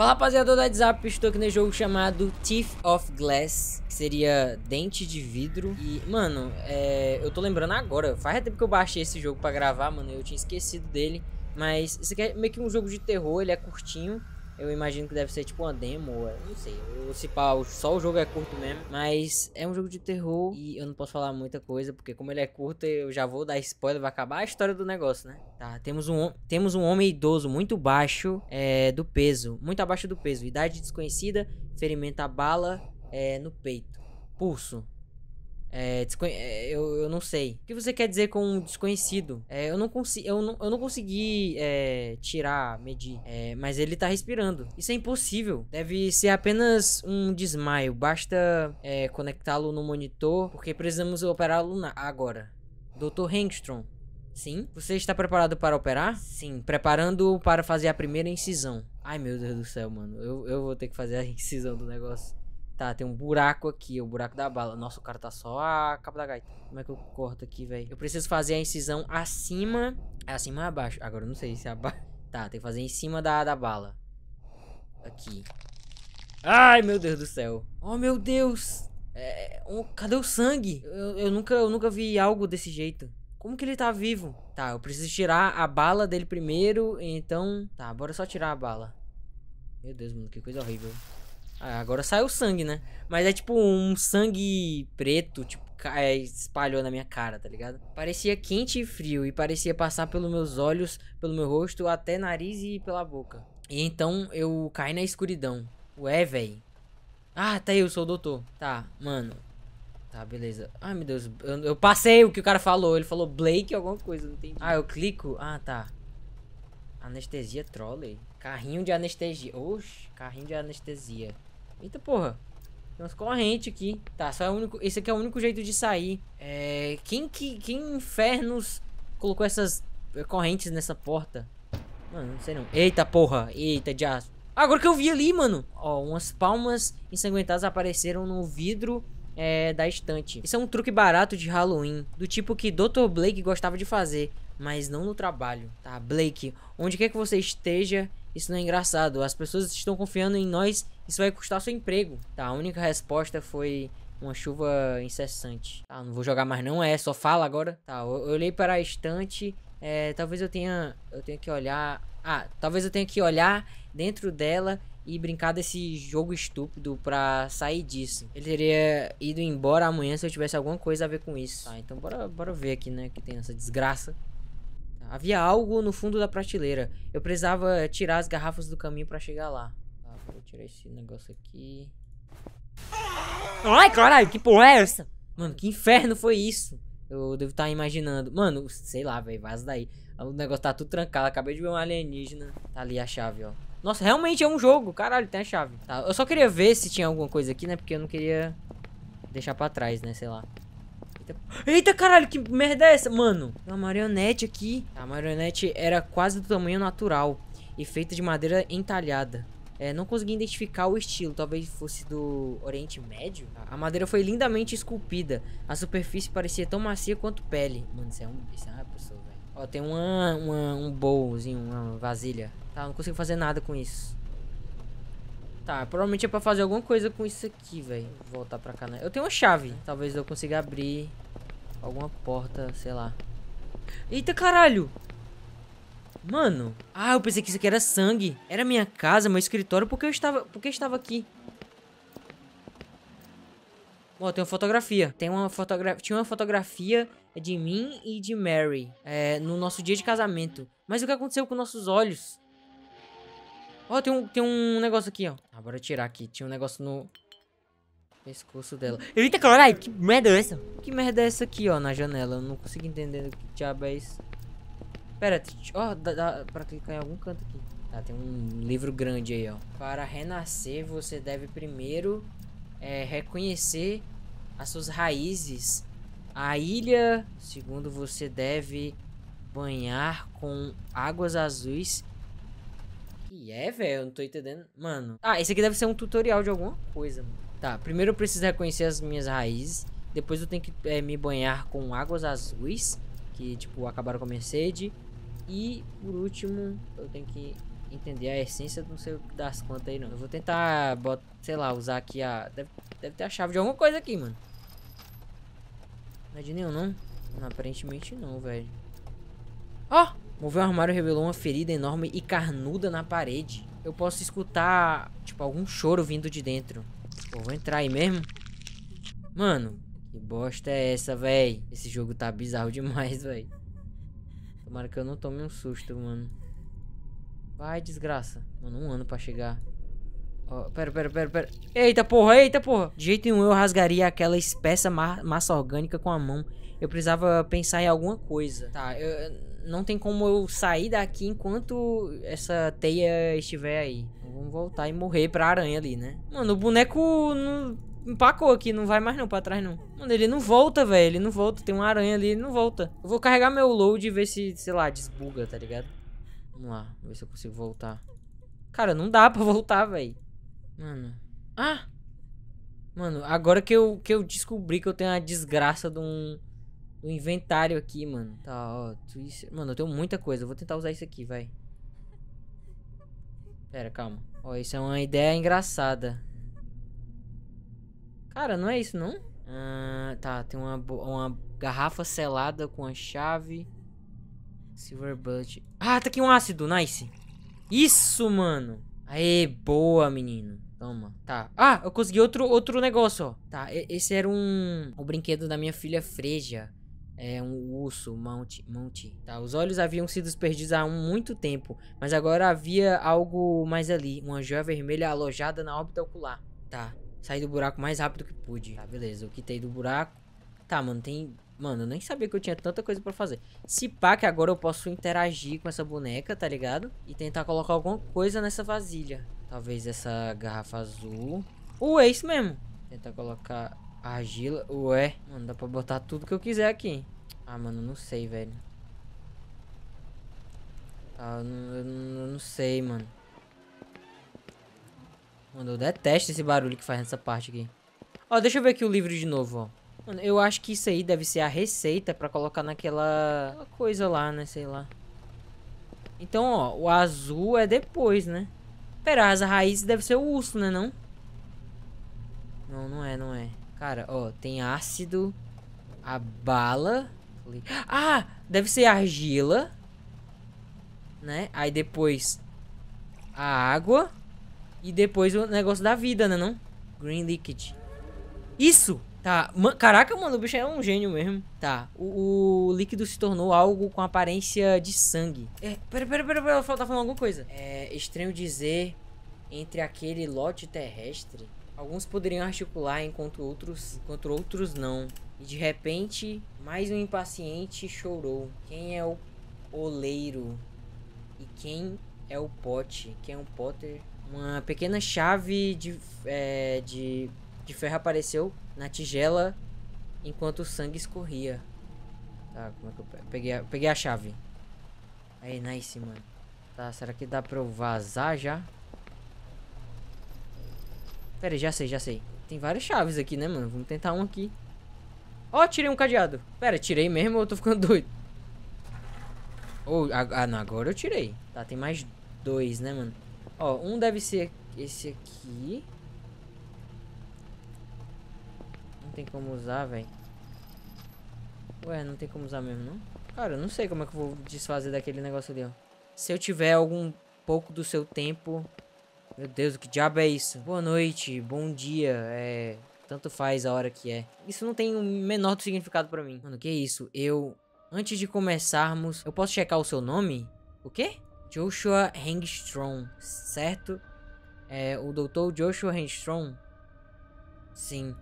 Fala rapaziada do WhatsApp, estou aqui nesse jogo chamado Teeth of Glass, que seria dente de vidro. E, mano, é, eu tô lembrando agora, faz tempo que eu baixei esse jogo pra gravar, mano, eu tinha esquecido dele. Mas esse aqui é meio que um jogo de terror, ele é curtinho. Eu imagino que deve ser tipo uma demo, é, não sei. Ou se pá, só o jogo é curto mesmo. Mas é um jogo de terror e eu não posso falar muita coisa, porque como ele é curto, eu já vou dar spoiler, vai acabar a história do negócio, né? Tá, temos um, temos um homem idoso muito baixo é, do peso, muito abaixo do peso, idade desconhecida, ferimento a bala é, no peito. Pulso, é, desconhe... É, eu, eu não sei. O que você quer dizer com desconhecido? É, eu, não consi... eu, não, eu não consegui é, tirar, medir. É, mas ele tá respirando. Isso é impossível. Deve ser apenas um desmaio. Basta é, conectá-lo no monitor, porque precisamos operá-lo na... agora. Dr. Hengstrom. Sim. Você está preparado para operar? Sim. Preparando para fazer a primeira incisão. Ai, meu Deus do céu, mano. Eu, eu vou ter que fazer a incisão do negócio. Tá, tem um buraco aqui, o buraco da bala. Nossa, o cara tá só a capa da gaita. Como é que eu corto aqui, velho? Eu preciso fazer a incisão acima. Acima ou abaixo? Agora eu não sei se é abaixo. Tá, tem que fazer em cima da, da bala. Aqui. Ai, meu Deus do céu. Oh, meu Deus. É, é oh, cadê o sangue? Eu, eu, nunca, eu nunca vi algo desse jeito. Como que ele tá vivo? Tá, eu preciso tirar a bala dele primeiro. Então, tá, bora só tirar a bala. Meu Deus, mano, que coisa horrível. Ah, agora saiu sangue, né? Mas é tipo um sangue preto, tipo, é, espalhou na minha cara, tá ligado? Parecia quente e frio e parecia passar pelos meus olhos, pelo meu rosto, até nariz e pela boca. E então eu caí na escuridão. Ué, véi. Ah, tá aí, eu sou o doutor. Tá, mano. Tá, beleza. Ai, meu Deus. Eu, eu passei o que o cara falou. Ele falou Blake alguma coisa, não entendi. Ah, eu clico? Ah, tá. Anestesia trolley. Carrinho de anestesia. Oxe, carrinho de anestesia. Eita porra. Tem umas correntes aqui. Tá, só é o único. Esse aqui é o único jeito de sair. É. Quem que. Quem infernos colocou essas eh, correntes nessa porta? Mano, não sei não. Eita porra. Eita, de aço. Agora que eu vi ali, mano. Ó, umas palmas ensanguentadas apareceram no vidro é, da estante. Isso é um truque barato de Halloween, do tipo que Dr. Blake gostava de fazer, mas não no trabalho, tá? Blake, onde quer que você esteja, isso não é engraçado. As pessoas estão confiando em nós. Isso vai custar seu emprego. Tá, a única resposta foi uma chuva incessante. Tá, não vou jogar mais não. É, só fala agora. Tá, eu, eu olhei para a estante. É, talvez eu tenha... Eu tenha que olhar... Ah, talvez eu tenha que olhar dentro dela e brincar desse jogo estúpido pra sair disso. Ele teria ido embora amanhã se eu tivesse alguma coisa a ver com isso. Tá, então bora, bora ver aqui, né, que tem essa desgraça. Havia algo no fundo da prateleira. Eu precisava tirar as garrafas do caminho pra chegar lá. Tá, vou tirar esse negócio aqui. Ai, caralho, que porra é essa? Mano, que inferno foi isso? Eu devo estar tá imaginando. Mano, sei lá, velho, vaza daí. O negócio tá tudo trancado. Acabei de ver um alienígena. Tá ali a chave, ó. Nossa, realmente é um jogo. Caralho, tem a chave. Tá, eu só queria ver se tinha alguma coisa aqui, né? Porque eu não queria deixar pra trás, né? Sei lá. Eita. Eita, caralho, que merda é essa? Mano, uma marionete aqui. A marionete era quase do tamanho natural e feita de madeira entalhada. É, não consegui identificar o estilo, talvez fosse do Oriente Médio. A madeira foi lindamente esculpida. A superfície parecia tão macia quanto pele. Mano, isso é, um, isso é uma pessoa, velho. Ó, tem uma, uma, um bolzinho, uma vasilha. Tá, não consigo fazer nada com isso. Tá, provavelmente é pra fazer alguma coisa com isso aqui, velho. Voltar pra cá, né? Eu tenho uma chave. Talvez eu consiga abrir alguma porta, sei lá. Eita, caralho! Mano, ah, eu pensei que isso aqui era sangue. Era minha casa, meu escritório, que eu estava, que eu estava aqui. Ó, oh, tem uma fotografia. Tem uma fotografia, tinha uma fotografia de mim e de Mary é, no nosso dia de casamento. Mas o que aconteceu com nossos olhos? Ó, tem um, tem um negócio aqui, ó. Ah, bora tirar aqui. Tinha um negócio no pescoço dela. Eita, caralho, que merda é essa? Que merda é essa aqui, ó, na janela? Eu não consigo entender o que diabo é isso. Pera, ó, dá, dá pra clicar em algum canto aqui. tá tem um livro grande aí, ó. Para renascer, você deve primeiro é, reconhecer as suas raízes. A ilha, segundo você, deve banhar com águas azuis que é, velho? Eu não tô entendendo. Mano. Ah, esse aqui deve ser um tutorial de alguma coisa, mano. Tá, primeiro eu preciso reconhecer as minhas raízes. Depois eu tenho que é, me banhar com águas azuis. Que, tipo, acabaram com a minha sede. E, por último, eu tenho que entender a essência não sei das quantas aí, não. Eu vou tentar, bota, sei lá, usar aqui a... Deve, deve ter a chave de alguma coisa aqui, mano. Não é de nenhum, não? não aparentemente não, velho. Ó! Oh! Mover o armário revelou uma ferida enorme e carnuda na parede. Eu posso escutar, tipo, algum choro vindo de dentro. Pô, vou entrar aí mesmo? Mano, que bosta é essa, véi? Esse jogo tá bizarro demais, véi. Tomara que eu não tome um susto, mano. Vai, desgraça. Mano, um ano pra chegar. Oh, pera, pera, pera, pera. Eita porra, eita porra. De jeito nenhum eu rasgaria aquela espessa ma massa orgânica com a mão eu precisava pensar em alguma coisa, tá? Eu, não tem como eu sair daqui enquanto essa teia estiver aí. Vamos voltar e morrer pra aranha ali, né? Mano, o boneco não empacou aqui, não vai mais não pra trás não. Mano, ele não volta, velho, ele não volta. Tem uma aranha ali, ele não volta. Eu vou carregar meu load e ver se, sei lá, desbuga, tá ligado? Vamos lá, ver se eu consigo voltar. Cara, não dá pra voltar, velho. Mano. Ah! Mano, agora que eu, que eu descobri que eu tenho a desgraça de um do inventário aqui, mano. Tá, ó. Twister. Mano, eu tenho muita coisa. Eu vou tentar usar isso aqui, vai. Pera, calma. Ó, isso é uma ideia engraçada. Cara, não é isso, não? Ah, tá, tem uma, uma garrafa selada com a chave. Silver Bullet. Ah, tá aqui um ácido, nice. Isso, mano. Aê, boa, menino. Toma, tá. Ah, eu consegui outro, outro negócio, ó. Tá, esse era um... O brinquedo da minha filha Freja é um urso, Monty. Monty tá? Os olhos haviam sido perdidos há muito tempo, mas agora havia algo mais ali, uma joia vermelha alojada na órbita ocular. Tá, saí do buraco mais rápido que pude. Tá, beleza, eu quitei do buraco. Tá, mano, tem... Mano, eu nem sabia que eu tinha tanta coisa pra fazer. Se pá que agora eu posso interagir com essa boneca, tá ligado? E tentar colocar alguma coisa nessa vasilha. Talvez essa garrafa azul. O uh, é isso mesmo. Tentar colocar Argila. Ué, mano, dá pra botar tudo que eu quiser aqui. Ah, mano, não sei, velho. Ah, eu não, eu não, sei, mano. Mano, eu detesto esse barulho que faz nessa parte aqui. Ó, deixa eu ver aqui o livro de novo, ó. Mano, eu acho que isso aí deve ser a receita pra colocar naquela coisa lá, né? Sei lá. Então, ó, o azul é depois, né? Pera, as raízes deve ser o urso, né, não? Não, não é, não é. Cara, ó, tem ácido, a bala. Ah, deve ser argila. Né? Aí depois a água. E depois o negócio da vida, né não? Green Liquid. Isso! Tá, Man caraca, mano, o bicho é um gênio mesmo. Tá, o, o, líquido se tornou algo com aparência de sangue. É, pera, pera, pera, pera, tá falando alguma coisa. É estranho dizer entre aquele lote terrestre Alguns poderiam articular enquanto outros, enquanto outros não. E de repente, mais um impaciente chorou. Quem é o oleiro? E quem é o pote? Quem é o Potter? Uma pequena chave de, é, de, de ferro apareceu na tigela enquanto o sangue escorria. Tá, como é que eu peguei a, peguei a chave? Aí, nice, mano. Tá, será que dá pra eu vazar já? Pera aí, já sei, já sei. Tem várias chaves aqui, né, mano? Vamos tentar um aqui. Ó, oh, tirei um cadeado. Pera, tirei mesmo ou eu tô ficando doido? Ou, oh, ah, não, agora eu tirei. Tá, tem mais dois, né, mano? Ó, oh, um deve ser esse aqui. Não tem como usar, velho. Ué, não tem como usar mesmo, não? Cara, eu não sei como é que eu vou desfazer daquele negócio ali, ó. Se eu tiver algum pouco do seu tempo, meu Deus, o que diabo é isso? Boa noite, bom dia, é... Tanto faz a hora que é. Isso não tem o um menor significado pra mim. Mano, que é isso? Eu... Antes de começarmos, eu posso checar o seu nome? O quê? Joshua Hengstrom, certo? É o doutor Joshua Hengstrom? Sim.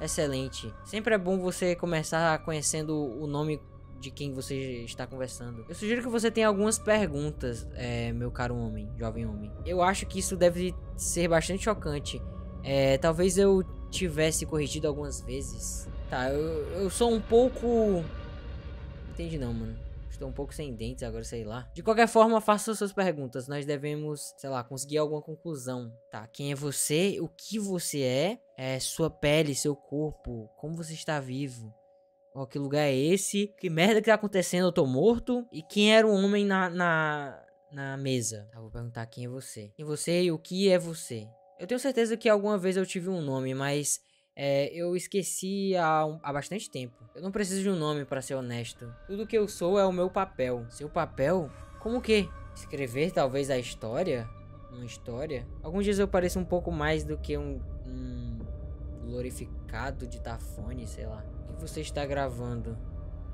Excelente. Sempre é bom você começar conhecendo o nome de quem você está conversando. Eu sugiro que você tenha algumas perguntas, é, meu caro homem, jovem homem. Eu acho que isso deve ser bastante chocante. É, talvez eu tivesse corrigido algumas vezes. Tá, eu, eu sou um pouco. Entendi não, mano. Estou um pouco sem dentes agora, sei lá. De qualquer forma, faça suas perguntas. Nós devemos, sei lá, conseguir alguma conclusão. Tá, quem é você? O que você é? É sua pele, seu corpo, como você está vivo? Oh, que lugar é esse? Que merda que tá acontecendo? Eu tô morto? E quem era o homem na, na, na mesa? Tá, vou perguntar quem é você. Quem é você e o que é você? Eu tenho certeza que alguma vez eu tive um nome, mas é, eu esqueci há, há, bastante tempo. Eu não preciso de um nome para ser honesto. Tudo que eu sou é o meu papel. Seu papel? Como que? Escrever talvez a história? Uma história? Alguns dias eu pareço um pouco mais do que um, um glorificado de Tafone, sei lá você está gravando.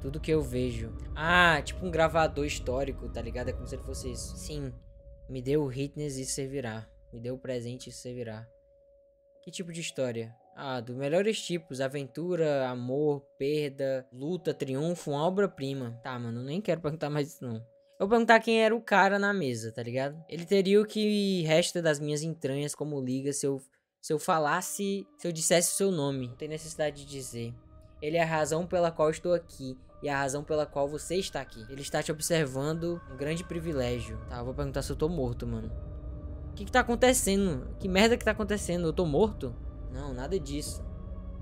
Tudo que eu vejo. Ah, tipo um gravador histórico, tá ligado? É como se ele fosse isso. Sim. Me deu o Hitness e servirá. Me deu o presente e servirá. Que tipo de história? Ah, dos melhores tipos: aventura, amor, perda, luta, triunfo, uma obra-prima. Tá, mano, nem quero perguntar mais isso não. Eu vou perguntar quem era o cara na mesa, tá ligado? Ele teria o que resta das minhas entranhas como liga se eu, se eu falasse, se eu dissesse o seu nome. Não tem necessidade de dizer. Ele é a razão pela qual estou aqui e a razão pela qual você está aqui. Ele está te observando, um grande privilégio. Tá, eu vou perguntar se eu tô morto, mano. O que que tá acontecendo? Que merda que tá acontecendo? Eu tô morto? Não, nada disso.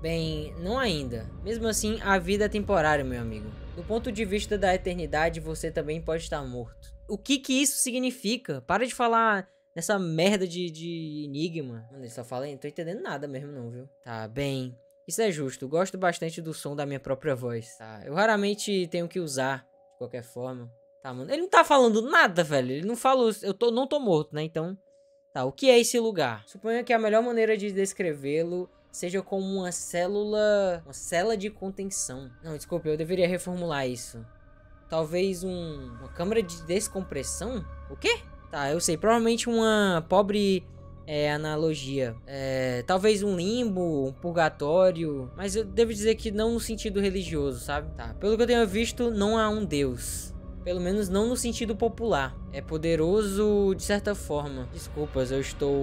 Bem, não ainda. Mesmo assim, a vida é temporária, meu amigo. Do ponto de vista da eternidade, você também pode estar morto. O que que isso significa? Para de falar nessa merda de, de enigma. Mano, ele só fala, não tô entendendo nada mesmo não, viu? Tá, bem, isso é justo, gosto bastante do som da minha própria voz. Tá? Eu raramente tenho que usar, de qualquer forma. Tá, mano. Ele não tá falando nada, velho. Ele não falou. Eu tô, não tô morto, né? Então. Tá, o que é esse lugar? Suponho que a melhor maneira de descrevê-lo seja como uma célula. Uma célula de contenção. Não, desculpa, eu deveria reformular isso. Talvez um, uma câmara de descompressão? O quê? Tá, eu sei. Provavelmente uma pobre é, analogia. É, talvez um limbo, um purgatório, mas eu devo dizer que não no sentido religioso, sabe? Tá. Pelo que eu tenho visto, não há um deus. Pelo menos não no sentido popular. É poderoso de certa forma. Desculpas, eu estou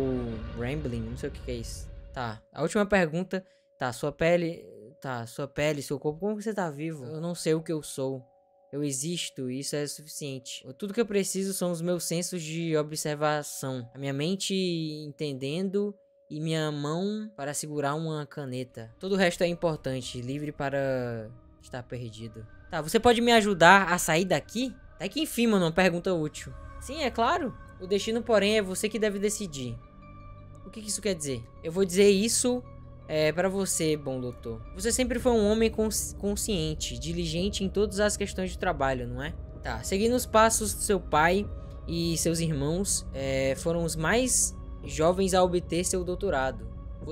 rambling, não sei o que, que é isso. Tá, a última pergunta. Tá, sua pele. Tá, sua pele, seu corpo, como você tá vivo? Eu não sei o que eu sou eu existo, isso é suficiente. Tudo que eu preciso são os meus sensos de observação, a minha mente entendendo e minha mão para segurar uma caneta. Todo o resto é importante, livre para estar perdido. Tá, você pode me ajudar a sair daqui? Tá Até que enfim, mano, uma pergunta útil. Sim, é claro. O destino, porém, é você que deve decidir. O que isso quer dizer? Eu vou dizer isso é, para você, bom doutor. Você sempre foi um homem cons consciente, diligente em todas as questões de trabalho, não é? Tá, seguindo os passos do seu pai e seus irmãos, é, foram os mais jovens a obter seu doutorado.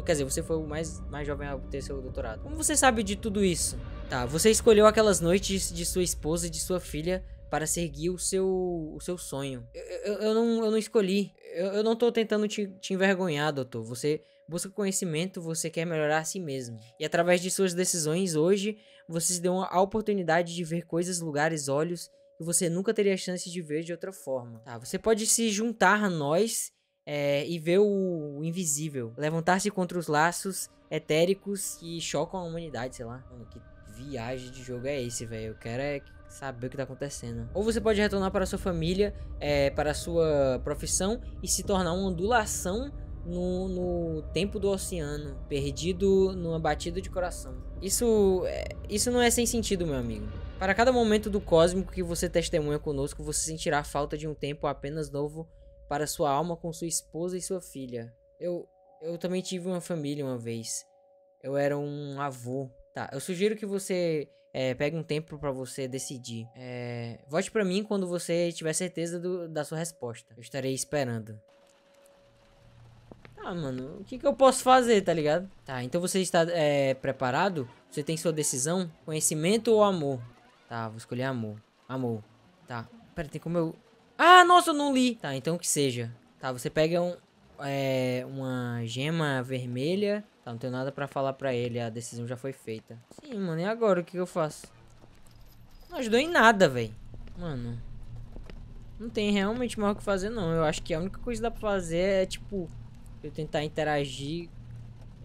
Quer dizer, você foi o mais, mais jovem a obter seu doutorado. Como você sabe de tudo isso? Tá, você escolheu aquelas noites de sua esposa e de sua filha para seguir o seu, o seu sonho. Eu, eu, eu não, eu não escolhi. Eu, eu não estou tentando te, te envergonhar, doutor. Você busca conhecimento, você quer melhorar a si mesmo. E através de suas decisões hoje, você se deu a oportunidade de ver coisas, lugares, olhos que você nunca teria a chance de ver de outra forma. Tá, você pode se juntar a nós é, e ver o invisível, levantar-se contra os laços etéricos que chocam a humanidade, sei lá. Mano, que viagem de jogo é esse, velho? Eu quero é saber o que está acontecendo. Ou você pode retornar para sua família, é, para sua profissão e se tornar uma ondulação no, no, tempo do oceano, perdido numa batida de coração. Isso, é, isso não é sem sentido, meu amigo. Para cada momento do cósmico que você testemunha conosco, você sentirá falta de um tempo apenas novo para sua alma com sua esposa e sua filha. Eu, eu também tive uma família uma vez. Eu era um avô. Tá, eu sugiro que você é, pega um tempo para você decidir. É, vote para mim quando você tiver certeza do, da sua resposta. Eu estarei esperando. Ah, mano, o que, que eu posso fazer, tá ligado? Tá, então você está é, preparado? Você tem sua decisão? Conhecimento ou amor? Tá, vou escolher amor. Amor. Tá, pera, tem como eu... Ah, nossa, eu não li! Tá, então que seja. Tá, você pega um, é, uma gema vermelha Tá, não tenho nada pra falar pra ele. A decisão já foi feita. Sim, mano. E agora? O que eu faço? Não ajudou em nada, velho. Mano. Não tem realmente mais o que fazer, não. Eu acho que a única coisa que dá pra fazer é, tipo... Eu tentar interagir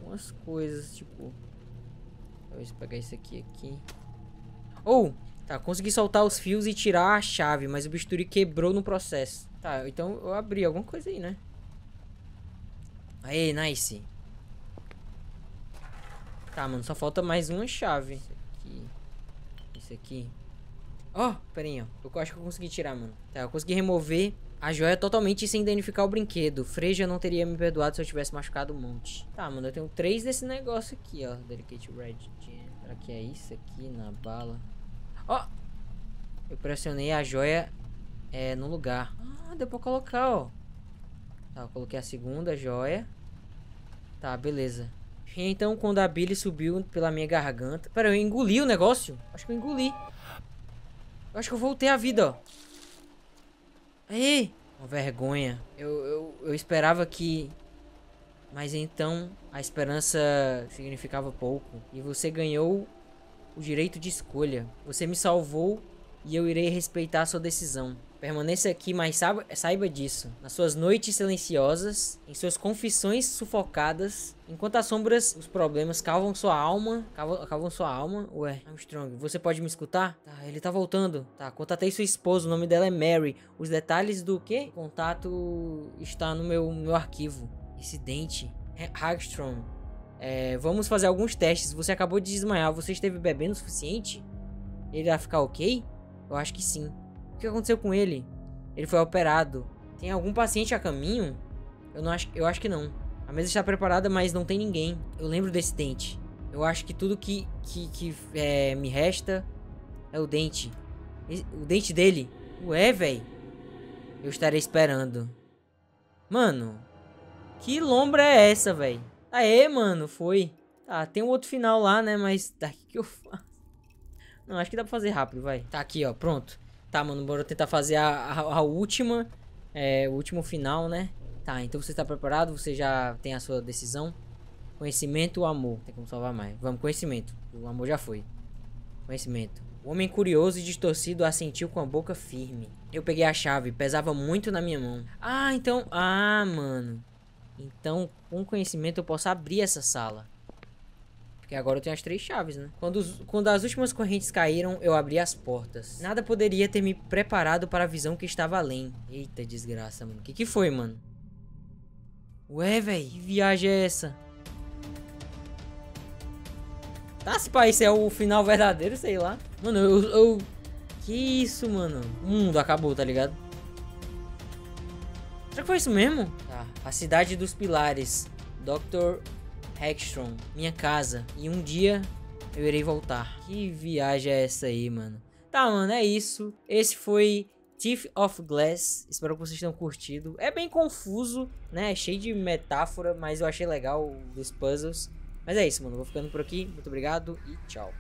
com as coisas, tipo... Talvez pegar isso aqui, aqui. Ou... Oh! Tá, consegui soltar os fios e tirar a chave, mas o bisturi quebrou no processo. Tá, então eu abri alguma coisa aí, né? Aí, nice. Tá, mano, só falta mais uma chave. Isso aqui. Isso aqui. Ó, oh, peraí, ó. Eu acho que eu consegui tirar, mano. Tá, eu consegui remover a joia totalmente sem danificar o brinquedo. Freja não teria me perdoado se eu tivesse machucado um monte. Tá, mano, eu tenho três desse negócio aqui, ó. Delicate Red Gem. Será que é isso aqui na bala? Ó! Oh! Eu pressionei a joia é, no lugar. Ah, deu pra colocar, ó. Tá, eu coloquei a segunda joia. Tá, beleza. Então, quando a Billy subiu pela minha garganta... Pera, eu engoli o negócio? Acho que eu engoli. Eu acho que eu voltei à vida, ó. Aí! Uma vergonha. Eu, eu, eu esperava que... Mas então, a esperança significava pouco. E você ganhou o direito de escolha. Você me salvou e eu irei respeitar sua decisão. Permaneça aqui, mas saiba, saiba, disso. Nas suas noites silenciosas, em suas confissões sufocadas, enquanto as sombras, os problemas cavam sua alma. cavam cavam sua alma? Ué, Armstrong, você pode me escutar? Tá, ele tá voltando. Tá, contatei sua esposa, o nome dela é Mary. Os detalhes do que? contato está no meu, meu arquivo. Esse dente. É, vamos fazer alguns testes. Você acabou de desmaiar. Você esteve bebendo o suficiente? Ele vai ficar ok? Eu acho que sim. O que aconteceu com ele? Ele foi operado. Tem algum paciente a caminho? Eu, não acho, eu acho que não. A mesa está preparada, mas não tem ninguém. Eu lembro desse dente. Eu acho que tudo que, que, que é, me resta é o dente. O dente dele? Ué, velho. Eu estarei esperando. Mano. Que lombra é essa, velho? Aê, mano, foi. Tá, tem um outro final lá, né? Mas daqui que eu faço? Não, acho que dá pra fazer rápido, vai. Tá aqui, ó, pronto. Tá, mano, bora tentar fazer a, a, a última, é, o último final, né? Tá, então você está preparado, você já tem a sua decisão. Conhecimento ou amor? Tem como salvar mais. Vamos, conhecimento. O amor já foi. Conhecimento. O homem curioso e distorcido assentiu com a boca firme. Eu peguei a chave, pesava muito na minha mão. Ah, então... Ah, mano. Então, com conhecimento eu posso abrir essa sala. Porque agora eu tenho as três chaves, né? Quando, os, quando as últimas correntes caíram, eu abri as portas. Nada poderia ter me preparado para a visão que estava além. Eita desgraça, mano. O que, que foi, mano? Ué, velho, que viagem é essa? Tá, se pá, isso é o final verdadeiro, sei lá. Mano, eu, eu... Que isso, mano? O mundo acabou, tá ligado? Será que foi isso mesmo? Tá, a cidade dos pilares. Dr. Hextron, minha casa. E um dia eu irei voltar. Que viagem é essa aí, mano? Tá, mano, é isso. Esse foi Thief of Glass. Espero que vocês tenham curtido. É bem confuso, né? É cheio de metáfora, mas eu achei legal dos puzzles. Mas é isso, mano. Vou ficando por aqui. Muito obrigado e tchau.